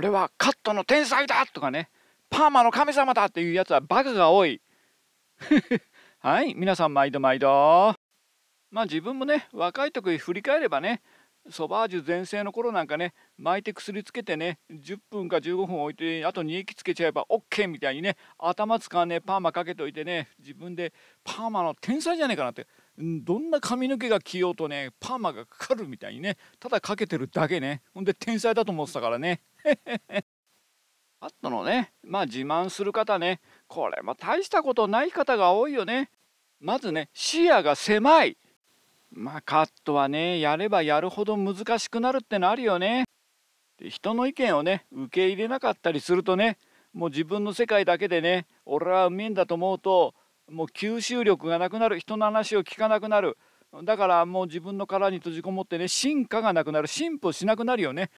俺はカットの天才だとかねパーマの神様だっていうやつはバカが多い はい皆さん毎度毎度まあ自分もね若い時振り返ればねソバージュ全盛の頃なんかね巻いて薬つけてね10分か15分置いてあと2液つけちゃえば OK みたいにね頭使わねえパーマかけといてね自分でパーマの天才じゃねえかなってどんな髪の毛が着ようとねパーマがかかるみたいにねただかけてるだけねほんで天才だと思ってたからね あトのね、まあ自慢する方ね、これも大したことない方が多いよね。まずね、視野が狭い。まあカットはね、やればやるほど難しくなるってのあるよね。で人の意見をね、受け入れなかったりするとね、もう自分の世界だけでね、俺はうめえんだと思うと、もう吸収力がなくなる、人の話を聞かなくなる。だからもう自分の殻に閉じこもってね、進化がなくなる、進歩しなくなるよね。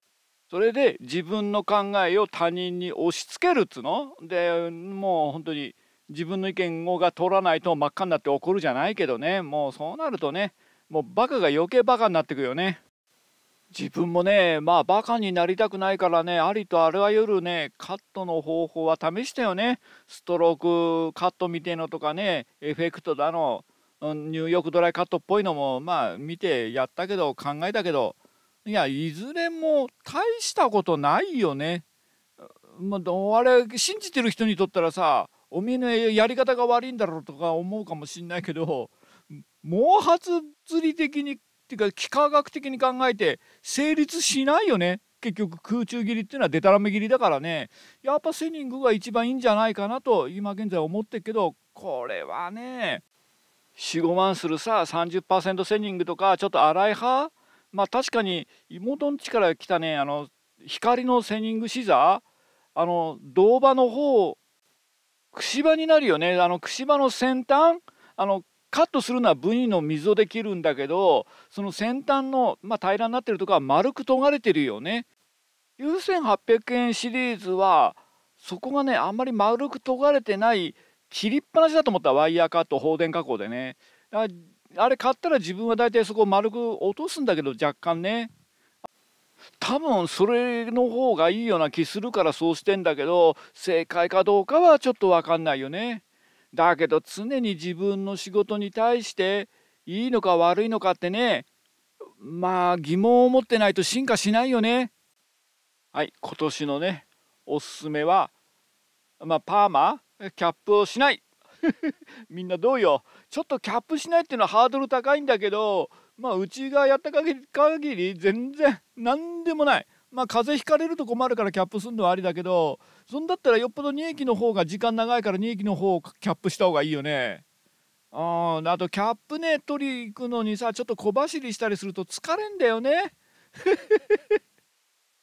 それで自分の考えを他人に押し付けるっつのでもう本当に自分の意見をが通らないと真っ赤になって怒るじゃないけどねもうそうなるとねもうバカが余計バカになってくよね自分もねまあバカになりたくないからねありとあらゆるねカットの方法は試したよねストロークカットみてえのとかねエフェクトだの入浴ドライカットっぽいのもまあ見てやったけど考えたけどいやいずれも大したことないよね。まあ、あれ信じてる人にとったらさおめえのやり方が悪いんだろうとか思うかもしんないけど毛髪釣り的にっていうか幾何学的に考えて成立しないよね結局空中切りっていうのはデタラメ切りだからねやっぱセニングが一番いいんじゃないかなと今現在思ってるけどこれはね45万するさ30%セニングとかちょっと荒い派まあ確かに妹の家から来たねあの光のセニングシザーあの銅場の方くしばになるよねあのくしばの先端あのカットするのはブニの溝できるんだけどその先端の、まあ、平らになってるとこは丸く研がれてるよね。9800円シリーズはそこがねあんまり丸く研がれてない切りっぱなしだと思ったワイヤーカット放電加工でね。あれ買ったら自分は大体そこを丸く落とすんだけど若干ね多分それの方がいいような気するからそうしてんだけど正解かどうかはちょっと分かんないよね。だけど常に自分の仕事に対していいのか悪いのかってねまあ疑問を持ってないと進化しないよね。はい今年のねおすすめは、まあ、パーマキャップをしない みんなどうよちょっとキャップしないっていうのはハードル高いんだけどまあうちがやった限り限り全然何でもないまあ風邪ひかれると困るからキャップするのはありだけどそんだったらよっぽど2駅の方が時間長いから2駅の方をキャップした方がいいよね。ああとキャップね取り行くのにさちょっと小走りしたりすると疲れんだよね。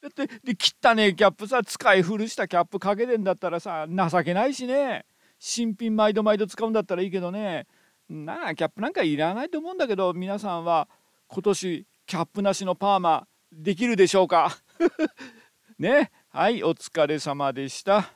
だってで切ったねキャップさ使い古したキャップかけてんだったらさ情けないしね。新品毎度毎度使うんだったらいいけどねなあキャップなんかいらないと思うんだけど皆さんは今年キャップなしのパーマできるでしょうか ねはいお疲れ様でした。